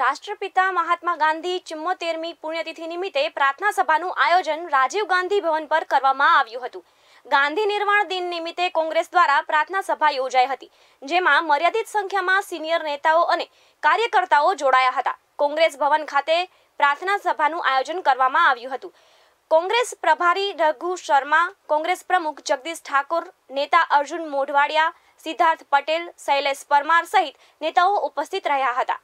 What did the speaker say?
રાષ્ટ્રપિતા મહાત્મા ગાંધી ચુમ્મોતેરમી પુણ્યતિથિ નિમિત્તે પ્રાર્થના સભાનું આયોજન રાજીવ ગાંધી ભવન પર કરવામાં આવ્યું હતું ગાંધી નિર્વાણ દિન નિમિત્તે કોંગ્રેસ દ્વારા પ્રાર્થના સભા યોજાઈ હતી જેમાં મર્યાદિત સંખ્યામાં સિનિયર નેતાઓ અને કાર્યકર્તાઓ જોડાયા હતા કોંગ્રેસ ભવન ખાતે પ્રાર્થના સભાનું આયોજન કરવામાં આવ્યું હતું કોંગ્રેસ પ્રભારી રઘુ શર્મા કોંગ્રેસ પ્રમુખ જગદીશ ઠાકોર નેતા અર્જુન મોઢવાડિયા સિદ્ધાર્થ પટેલ શૈલેષ પરમાર સહિત નેતાઓ ઉપસ્થિત રહ્યા હતા